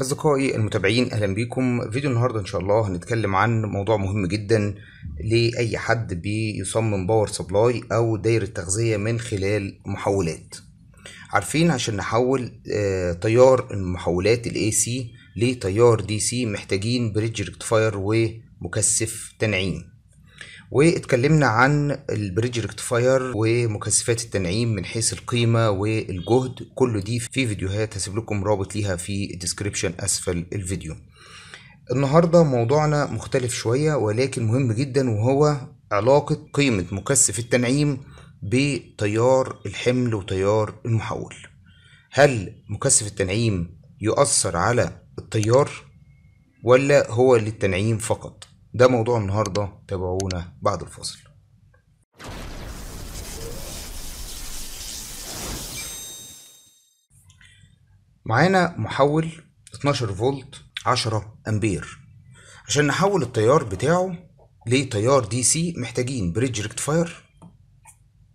أصدقائي المتابعين أهلا بيكم فيديو النهاردة إن شاء الله هنتكلم عن موضوع مهم جدا لأي حد بيصمم باور سبلاي أو دايرة تغذية من خلال محولات عارفين عشان نحول آه، تيار المحولات الـ AC لتيار DC محتاجين بريدج ريكتفاير ومكثف تنعيم واتكلمنا عن البريدج ريكتفاير ومكثفات التنعيم من حيث القيمه والجهد كل دي في فيديوهات هسيب لكم رابط ليها في الديسكريبشن اسفل الفيديو النهارده موضوعنا مختلف شويه ولكن مهم جدا وهو علاقه قيمه مكثف التنعيم بتيار الحمل وتيار المحول هل مكثف التنعيم يؤثر على التيار ولا هو للتنعيم فقط ده موضوع النهاردة تابعونا بعد الفاصل معانا محول 12 فولت 10 امبير عشان نحول التيار بتاعه لتيار دي سي محتاجين بريدج ريكتفاير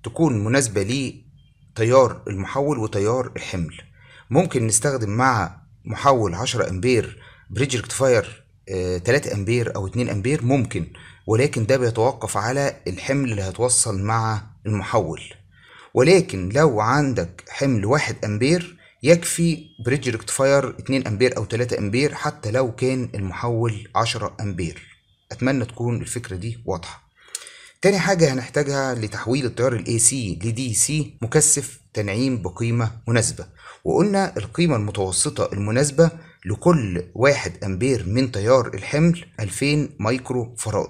تكون مناسبة لتيار المحول وتيار الحمل ممكن نستخدم مع محول 10 امبير بريدج ريكتفاير 3 آه، امبير او 2 امبير ممكن ولكن ده بيتوقف على الحمل اللي هتوصل مع المحول ولكن لو عندك حمل 1 امبير يكفي بريدج ريكتفاير 2 امبير او 3 امبير حتى لو كان المحول 10 امبير اتمنى تكون الفكره دي واضحه تاني حاجة هنحتاجها لتحويل التيار الـ AC لدي سي مكثف تنعيم بقيمة مناسبة وقلنا القيمة المتوسطة المناسبة لكل واحد أمبير من تيار الحمل 2000 مايكرو فراد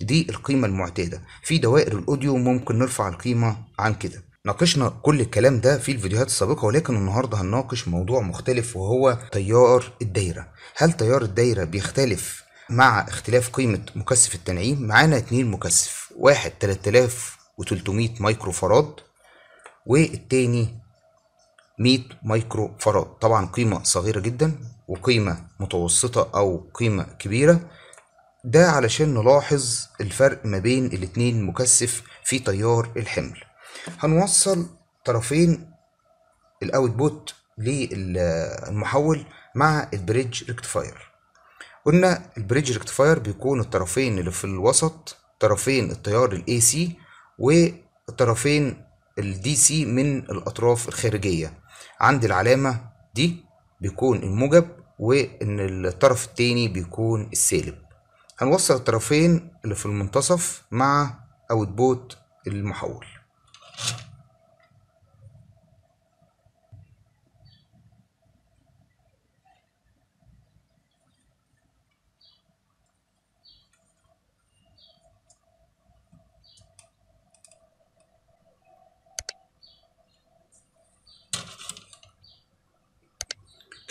دي القيمة المعتادة في دوائر الأوديو ممكن نرفع القيمة عن كده ناقشنا كل الكلام ده في الفيديوهات السابقة ولكن النهاردة هنناقش موضوع مختلف وهو تيار الدايرة هل تيار الدايرة بيختلف مع اختلاف قيمة مكثف التنعيم معانا اتنين مكثف واحد 3300 مايكرو فراد والتاني 100 مايكرو فراد طبعا قيمة صغيرة جدا وقيمة متوسطة أو قيمة كبيرة ده علشان نلاحظ الفرق ما بين الاتنين مكثف في تيار الحمل هنوصل طرفين الاوتبوت للمحول مع البريدج ريكتفاير قلنا البريدج ريكتفاير بيكون الطرفين اللي في الوسط طرفين التيار الاي سي والطرفين الدي سي من الاطراف الخارجيه عند العلامه دي بيكون الموجب وان الطرف التاني بيكون السالب هنوصل الطرفين اللي في المنتصف مع اوتبوت المحول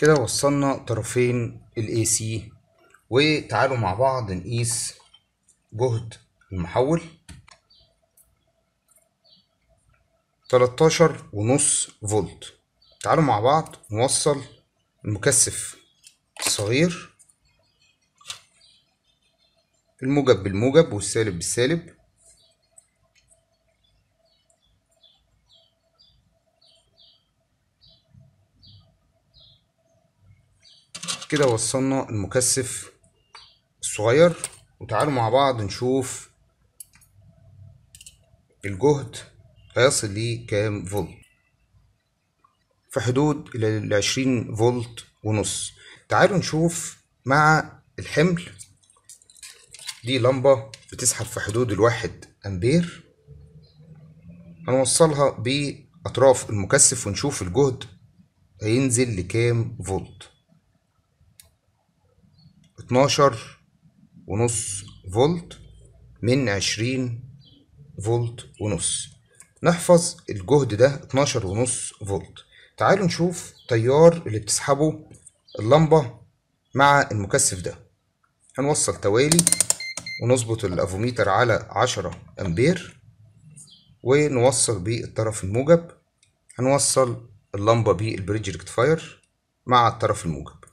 كده وصلنا طرفين ال AC وتعالوا مع بعض نقيس جهد المحول تلتاشر ونص فولت تعالوا مع بعض نوصل المكثف الصغير الموجب بالموجب والسالب بالسالب كده وصلنا المكثف الصغير وتعالوا مع بعض نشوف الجهد هيصل لكام فولت في حدود ال 20 فولت ونص تعالوا نشوف مع الحمل دي لمبة بتسحب في حدود الواحد أمبير هنوصلها بأطراف المكثف ونشوف الجهد هينزل لكام فولت اتناشر ونص فولت من عشرين فولت ونص نحفظ الجهد ده اتناشر ونص فولت تعالوا نشوف تيار اللي بتسحبه اللمبة مع المكثف ده هنوصل توالي ونظبط الافوميتر على عشرة امبير ونوصل بيه الطرف الموجب هنوصل اللمبة بالبريدج ريكتفاير مع الطرف الموجب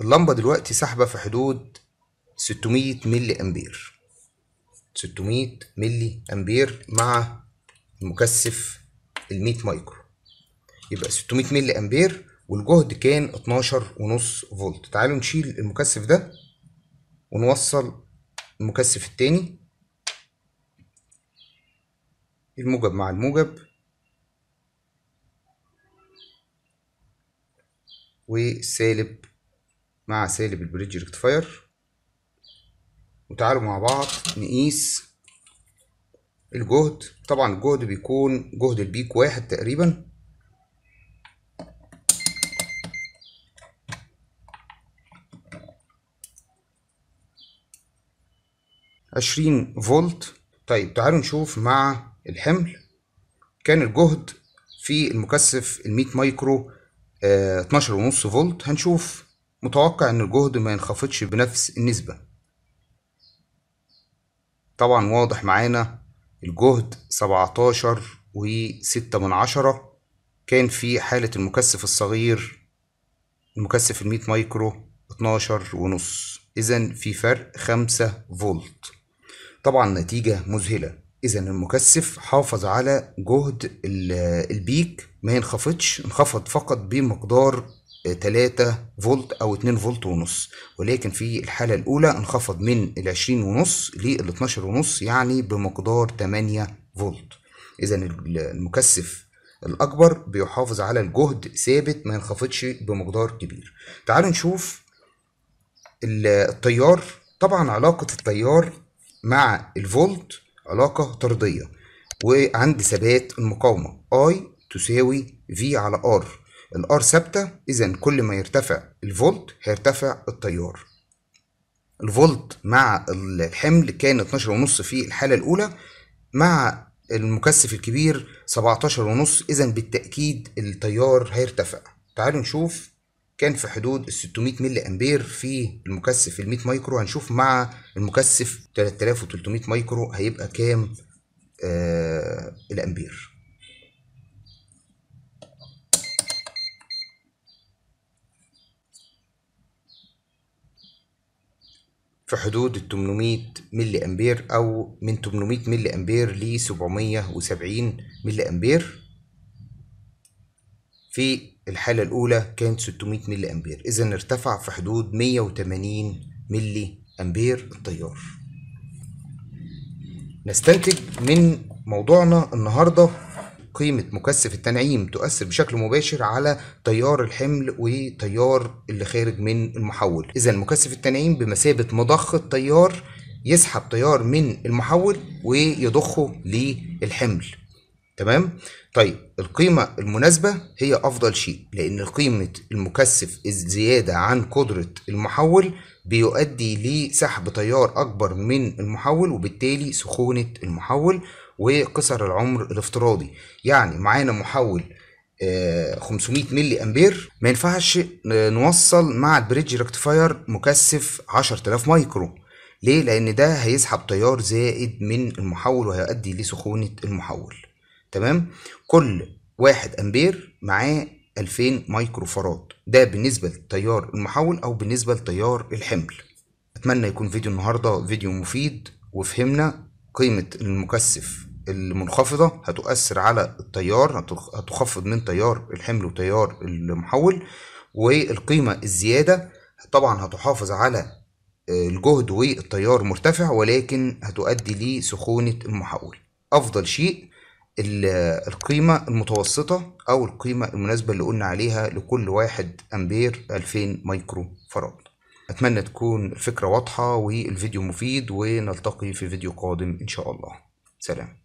اللمبة دلوقتي سحبة في حدود 600 ملي أمبير 600 ملي أمبير مع المكثف ال 100 مايكرو يبقى 600 ملي أمبير والجهد كان 12.5 فولت تعالوا نشيل المكثف ده ونوصل المكثف التاني الموجب مع الموجب والسالب مع سالب البريدج ريكتفاير وتعالوا مع بعض نقيس الجهد طبعا الجهد بيكون جهد البيك واحد تقريبا عشرين فولت طيب تعالوا نشوف مع الحمل كان الجهد في المكثف المية مايكرو آه، اتناشر ونص فولت هنشوف متوقع إن الجهد ما ينخفضش بنفس النسبة طبعا واضح معانا الجهد سبعتاشر وستة من عشرة كان في حالة المكثف الصغير المكثف المية مايكرو اتناشر ونص إذا في فرق خمسة فولت طبعا نتيجة مذهلة إذا المكثف حافظ على جهد البيك ما ينخفضش انخفض فقط بمقدار 3 فولت او 2 فولت ونص ولكن في الحالة الاولى انخفض من ال 20 ونص لل 12 ونص يعني بمقدار 8 فولت اذا المكثف الاكبر بيحافظ على الجهد ثابت ما ينخفضش بمقدار كبير تعالوا نشوف التيار طبعا علاقة التيار مع الفولت علاقة طردية وعند ثبات المقاومة I تساوي V على R الار ثابته اذا كل ما يرتفع الفولت هيرتفع التيار الفولت مع الحمل كان 12.5 في الحاله الاولى مع المكثف الكبير 17.5 اذا بالتاكيد التيار هيرتفع تعالوا نشوف كان في حدود ال 600 ملي امبير في المكثف ال 100 مايكرو هنشوف مع المكثف 3300 مايكرو هيبقى كام آه الامبير في حدود ال 800 ملي امبير او من 800 ملي امبير ل 770 ملي امبير في الحالة الأولى كانت 600 ملي أمبير إذا ارتفع في حدود 180 ملي أمبير التيار نستنتج من موضوعنا النهاردة قيمة مكثف التنعيم تؤثر بشكل مباشر على تيار الحمل وتيار اللي خارج من المحول إذا مكثف التنعيم بمثابة مضخ التيار يسحب تيار من المحول ويضخه للحمل تمام طيب القيمة المناسبة هي أفضل شيء لأن قيمة المكثف الزيادة عن قدرة المحول بيؤدي لسحب تيار أكبر من المحول وبالتالي سخونة المحول وقصر العمر الافتراضي يعني معانا محول 500 آه، ملي امبير ما ينفعش آه، نوصل مع البريدج ريكتيفاير مكثف 10000 مايكرو ليه لان ده هيسحب تيار زائد من المحول وهيؤدي لسخونه المحول تمام كل 1 امبير معاه 2000 مايكرو فراد ده بالنسبه لتيار المحول او بالنسبه لتيار الحمل اتمنى يكون فيديو النهارده فيديو مفيد وفهمنا قيمة المكثف المنخفضة هتؤثر على التيار هتخفض من تيار الحمل وتيار المحول والقيمة الزيادة طبعا هتحافظ على آه، الجهد والتيار مرتفع ولكن هتؤدي لسخونة المحول أفضل شيء القيمة المتوسطة أو القيمة المناسبة اللي قلنا عليها لكل واحد أمبير 2000 مايكرو فراد أتمنى تكون الفكرة واضحة والفيديو مفيد ونلتقي في فيديو قادم إن شاء الله سلام